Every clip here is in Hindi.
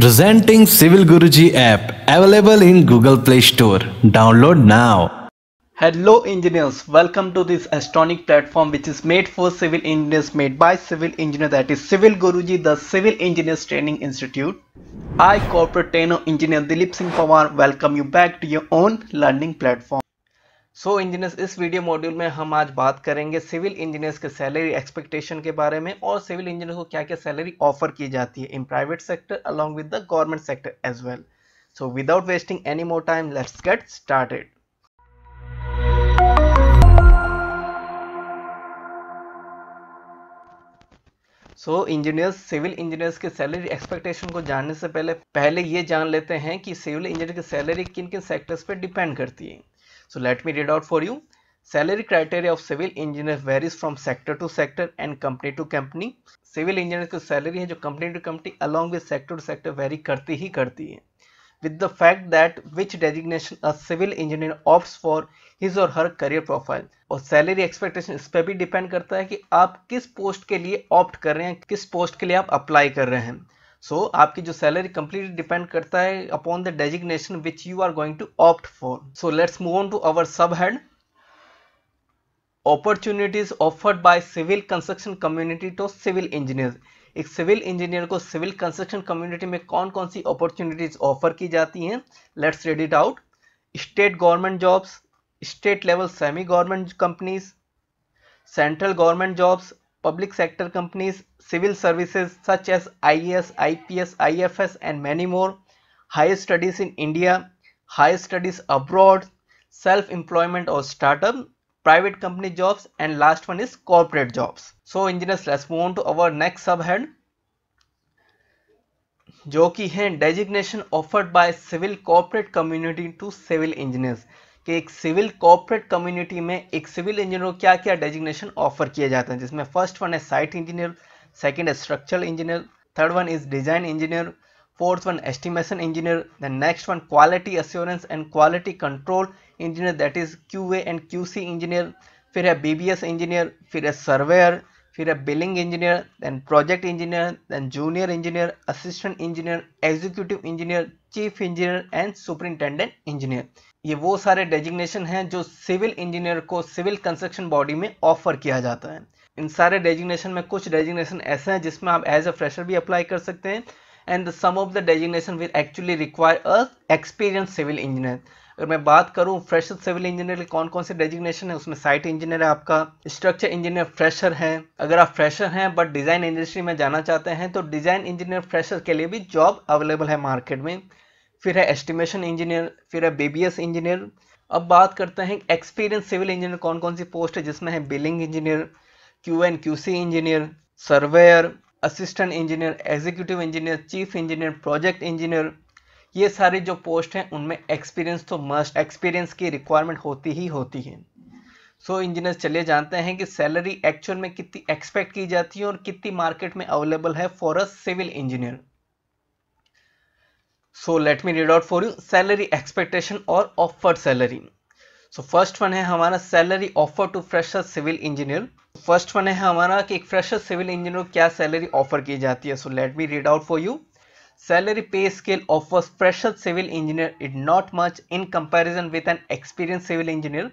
Presenting Civil Guruji app available in Google Play Store. Download now. Hello engineers, welcome to this Astonic platform which is made for civil engineers, made by civil engineers that is Civil Guruji, the Civil Engineers Training Institute. I corporate trainer engineer Dilip Singh Pawar welcome you back to your own learning platform. So so, engineers इस वीडियो मॉड्यूल में हम आज बात करेंगे सिविल इंजीनियर्स के सैलरी एक्सपेक्टेशन के बारे में और सिविल इंजीनियर्स को क्या क्या सैलरी ऑफर की जाती है in private sector along with the government sector as well so without wasting any more time let's get started so engineers civil engineers के सैलरी एक्सपेक्टेशन को जानने से पहले पहले ये जान लेते हैं कि सिविल इंजीनियर की सैलरी किन किन सेक्टर्स पर डिपेंड करती है So let me read out for you. Salary criteria of civil engineer varies from sector to sector and company to company. civil engineer की salary hai jo company to company along with sector to sector vary karti hi karti hai with the fact that which designation a civil engineer opts for his or her career profile और salary expectation is pe bhi depend karta hai ki aap kis post ke liye opt kar rahe hain kis post ke liye aap apply kar rahe hain so so, आपकी जो सैलरी कंप्लीटली डिपेंड करता है upon the designation which you are going to opt for so let's move on to our sub head opportunities offered by civil construction community to civil engineer एक सिविल इंजीनियर को सिविल कंस्ट्रक्शन कम्युनिटी में कौन कौन सी अपॉर्चुनिटीज ऑफर की जाती हैं let's read it out state government jobs state level semi government companies central government jobs public sector companies, civil services such as IES, IPS, IFS and many more, higher studies in India, higher studies abroad, self-employment or startup, private company jobs and last one is corporate jobs. So engineers let's move on to our next subhead जो कि हैं designation offered by civil corporate community to civil कि एक सिविल कॉपरेट कम्युनिटी में एक सिविल इंजीनियर को क्या क्या डेजिग्नेशन ऑफर किया जाता है जिसमें फर्स्ट वन है साइट इंजीनियर सेकेंड है structural engineer third one is design engineer fourth one estimation engineer the next one quality assurance and quality control engineer that is Q and Q engineer फिर है बी इंजीनियर फिर है सर्वेयर फिर है billing engineer then project engineer then junior engineer assistant engineer executive engineer chief engineer and superintendent engineer ये वो सारे डेजिग्नेशन हैं जो सिविल इंजीनियर को सिविल कंस्ट्रक्शन बॉडी में ऑफर किया जाता है इन सारे डेजिग्नेशन में कुछ डेजिग्नेशन ऐसे हैं जिसमें आप एज अ फ्रेशर भी अप्लाई कर सकते हैं and some of the designation will actually require a experience civil engineer अगर मैं बात करूँ फ्रेशर सिविल इंजीनियर के कौन कौन से डेजिग्नेशन है उसमें साइट इंजीनियर है आपका स्ट्रक्चर इंजीनियर फ्रेशर है अगर आप फ्रेशर हैं बट डिज़ाइन इंडस्ट्री में जाना चाहते हैं तो डिज़ाइन इंजीनियर फ्रेशर के लिए भी जॉब अवेलेबल है मार्केट में फिर है एस्टिमेशन इंजीनियर फिर है बेबीएस इंजीनियर अब बात करते हैं एक्सपीरियंस सिविल इंजीनियर कौन कौन सी पोस्ट है जिसमें है billing engineer Q N Q C engineer surveyor assistant engineer executive engineer chief engineer project engineer ये सारी जो पोस्ट हैं उनमें एक्सपीरियंस तो मस्ट एक्सपीरियंस की रिक्वायरमेंट होती ही होती है सो so, इंजीनियर चलिए जानते हैं कि सैलरी एक्चुअल में कितनी एक्सपेक्ट की जाती है और कितनी मार्केट में अवेलेबल है for a civil engineer so let me read out for you salary expectation और offer salary so first one है हमारा salary offer to fresher civil engineer first one है हमारा कि एक फ्रेशर सिविल इंजीनियर को क्या सैलरी ऑफर की जाती है so let me read out for you Salary pay scale offers fresher civil engineer is not much in comparison with an experienced civil engineer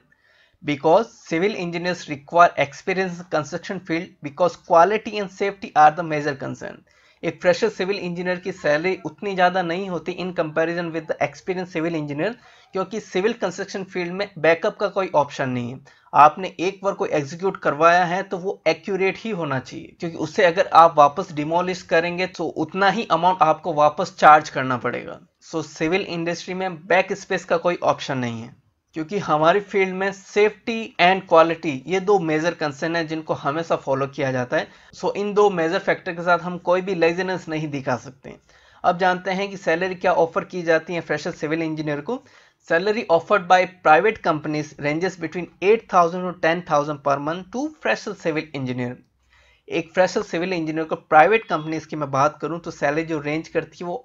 because civil engineers require experience in construction field because quality and safety are the major concern. एक फ्रेशर सिविल इंजीनियर की सैलरी उतनी ज़्यादा नहीं होती in comparison with the experience civil engineer क्योंकि सिविल कंस्ट्रक्शन फील्ड में बैकअप का कोई ऑप्शन नहीं है आपने एक बार कोई एग्जीक्यूट करवाया है तो वो एक्यूरेट ही होना चाहिए क्योंकि उससे अगर आप वापस डिमोलिश करेंगे तो उतना ही अमाउंट आपको वापस चार्ज करना पड़ेगा सो सिविल इंडस्ट्री में बैक स्पेस का कोई ऑप्शन नहीं है क्योंकि हमारी फील्ड में सेफ्टी एंड क्वालिटी ये दो मेजर कंसर्न है जिनको हमेशा फॉलो किया जाता है सो इन दो मेजर फैक्टर के साथ हम कोई भी लेजीनेस नहीं दिखा सकते अब जानते हैं कि सैलरी क्या ऑफर की जाती है फ्रेशर सिविल इंजीनियर को salary offered by private companies ranges between 8000 to thousand per month to fresher civil engineer एक फ्रेशर सिविल इंजीनियर को प्राइवेट कंपनीज की मैं बात करूं तो सैलरी जो रेंज करती है वो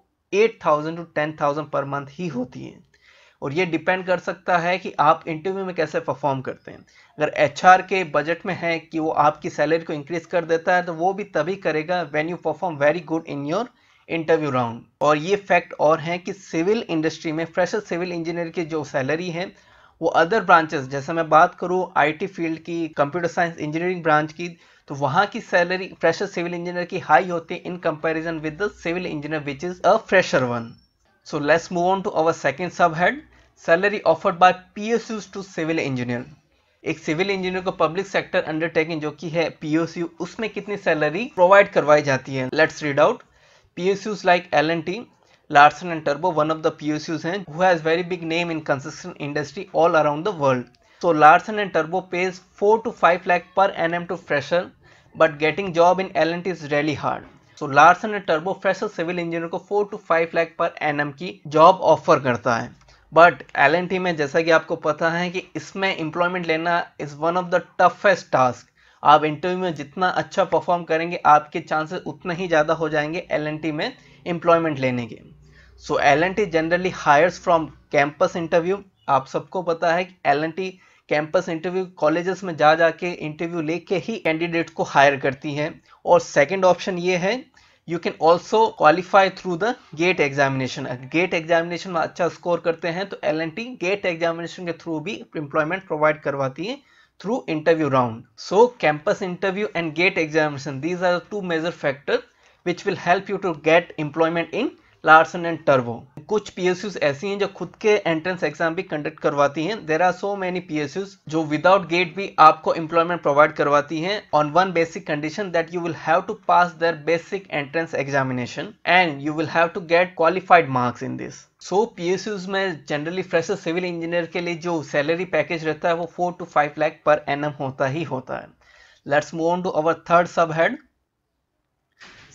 8000 टू थाउजेंड पर मंथ ही होती है और ये डिपेंड कर सकता है कि आप इंटरव्यू में कैसे परफॉर्म करते हैं अगर एच के बजट में है कि वो आपकी सैलरी को इंक्रीज कर देता है तो वो भी तभी करेगा when you perform very good in your interview round और ये फैक्ट और है कि सिविल इंडस्ट्री में फ्रेशर सिविल इंजीनियर की जो सैलरी है वो अदर ब्रांचेस जैसे मैं बात करूँ आई फील्ड की कंप्यूटर साइंस इंजीनियरिंग ब्रांच की तो वहाँ की सैलरी फ्रेशर सिविल इंजीनियर की हाई होती है in comparison with the civil engineer which is a fresher one so let's move on to our second sub head salary offered by PSUs to civil engineer एक सिविल इंजीनियर को पब्लिक सेक्टर अंडरटेकिंग जो कि है पीएसयू उसमें कितनी सैलरी प्रोवाइड करवाई जाती है let's read out PSUs like L N T Larsen and turbo one of the PSUs हैं who has very big name in construction industry all around the world so Larsen and turbo page four to five lakh पर N M to fresher but getting job in L N T is really hard so Larsen and turbo fresher civil engineer को फोर टू फाइव लाख पर एन एम की जॉब ऑफर करता है बट एल में जैसा कि आपको पता है कि इसमें एम्प्लॉयमेंट लेना is one of the toughest task आप इंटरव्यू में जितना अच्छा परफॉर्म करेंगे आपके चांसेस उतने ही ज़्यादा हो जाएंगे एल में एम्प्लॉयमेंट लेने के so L N T generally hires from campus interview आप सबको पता है कि L N T campus interview colleges में जा जा के इंटरव्यू लेके ही कैंडिडेट को हायर करती है और सेकंड ऑप्शन ये है you can also qualify through the GATE examination GATE examination में अच्छा स्कोर करते हैं तो L N T GATE examination के थ्रू भी एम्प्लॉयमेंट प्रोवाइड करवाती है through interview round so campus interview and GATE examination these are two major factor which will help you to get employment in Larsen and Toubro कुछ पी ऐसी हैं जो खुद के एंट्रेंस एग्जाम भी कंडक्ट करवाती हैं there are so many P जो विदाउट गेट भी आपको एम्प्लॉयमेंट प्रोवाइड करवाती हैं on one basic condition that you will have to pass their basic entrance examination and you will have to get qualified marks in this so P में जनरली फ्रेशर सिविल इंजीनियर के लिए जो सैलरी पैकेज रहता है वो फोर टू फाइव लैख पर एन होता ही होता है let's move on to our third sub head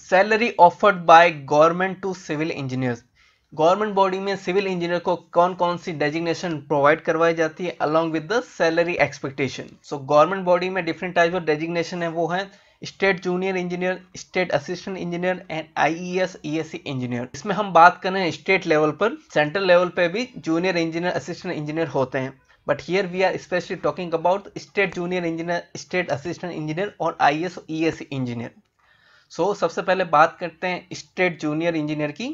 salary offered by government to civil engineers government body में सिविल इंजीनियर को कौन कौन सी डेजिग्नेशन प्रोवाइड करवाई जाती है along with the salary expectation so government body में डिफरेंट टाइप्स ऑफ डेजिग्नेशन है वो है state junior engineer state assistant engineer and IES ESC engineer इसमें हम बात करें स्टेट लेवल पर सेंट्रल लेवल पर भी जूनियर इंजीनियर असिस्टेंट इंजीनियर होते हैं but here we are specially talking about state junior engineer state assistant engineer और I S E S engineer so सबसे पहले बात करते हैं स्टेट जूनियर इंजीनियर की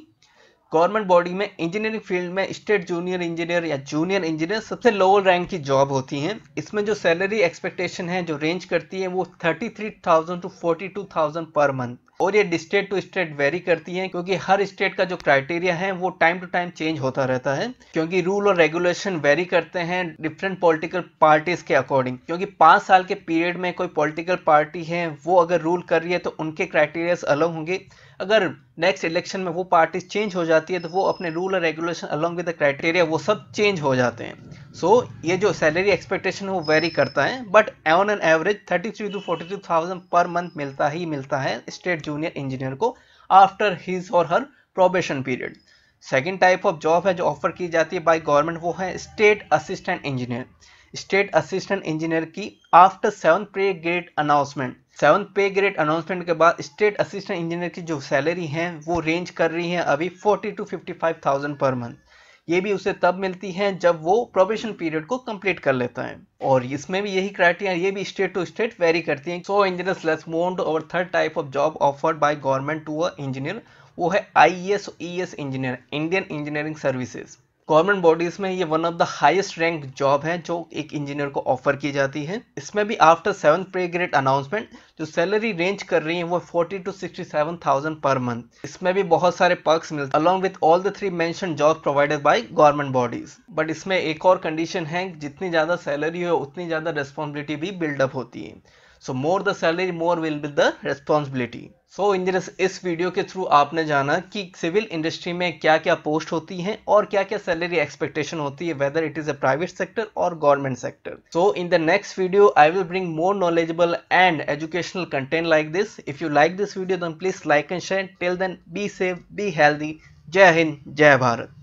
गवर्नमेंट बॉडी में इंजीनियरिंग फील्ड में स्टेट जूनियर इंजीनियर या जूनियर इंजीनियर सबसे लोअर रैंक की जॉब होती हैं इसमें जो सैलरी एक्सपेक्टेशन है जो रेंज करती है वो thirty three thousand to forty two thousand per month और ये स्टेट टू स्टेट वेरी करती हैं क्योंकि हर स्टेट का जो क्राइटेरिया है वो टाइम टू टाइम चेंज होता रहता है क्योंकि रूल और रेगुलेशन वेरी करते हैं डिफरेंट पॉलिटिकल पार्टीज के अकॉर्डिंग क्योंकि पांच साल के पीरियड में कोई पॉलिटिकल पार्टी है वो अगर रूल कर रही है तो उनके क्राइटेरियाज अलग होंगे अगर नेक्स्ट इलेक्शन में वो पार्टी चेंज हो जाती है तो वो अपने रूल और रेगुलेशन अलॉन्ग विद क्राइटेरिया वो सब चेंज हो जाते हैं सो so, ये जो सैलरी एक्सपेक्टेशन है वो वेरी करता है but on an average thirty three to forty thousand per month मिलता ही मिलता है स्टेट जूनियर इंजीनियर को आफ्टर हिज और her probation period second type of job है जो ऑफर की जाती है बाई गवर्नमेंट वो है state assistant engineer state assistant engineer की after seven pay grade announcement seven pay grade announcement के बाद स्टेट असिस्टेंट इंजीनियर की जो सैलरी है वो रेंज कर रही है अभी forty to fifty five thousand per month ये भी उसे तब मिलती हैं जब वो प्रोबेशन पीरियड को कंप्लीट कर लेता है और इसमें भी यही क्राइटेरिया ये भी स्टेट टू स्टेट वेरी करती हैं सो इंजीनियर्स लेस मोन्ड और third type of job offered by government to a engineer वो है I E S engineer Indian engineering services government bodies में ये one of the highest rank job है जो एक इंजीनियर को ऑफर की जाती है इसमें भी after seven pay grade announcement जो सैलरी रेंज कर रही है वो forty to sixty seven thousand per month इसमें भी बहुत सारे पर्क्स मिलते along with all the three mentioned job provided by government bodies but इसमें एक और कंडीशन है जितनी ज़्यादा सैलरी हो उतनी ज़्यादा रिस्पॉन्सिबिलिटी भी बिल्डअप होती है so more the salary more will be the responsibility so in इस वीडियो के थ्रू आपने जाना कि सिविल इंडस्ट्री में क्या क्या पोस्ट होती हैं और क्या क्या सैलरी एक्सपेक्टेशन होती है whether it is a private sector और government sector so in the next video I will bring more knowledgeable and educational content like this if you like this video then please like and share till then be safe be healthy जय हिंद जय भारत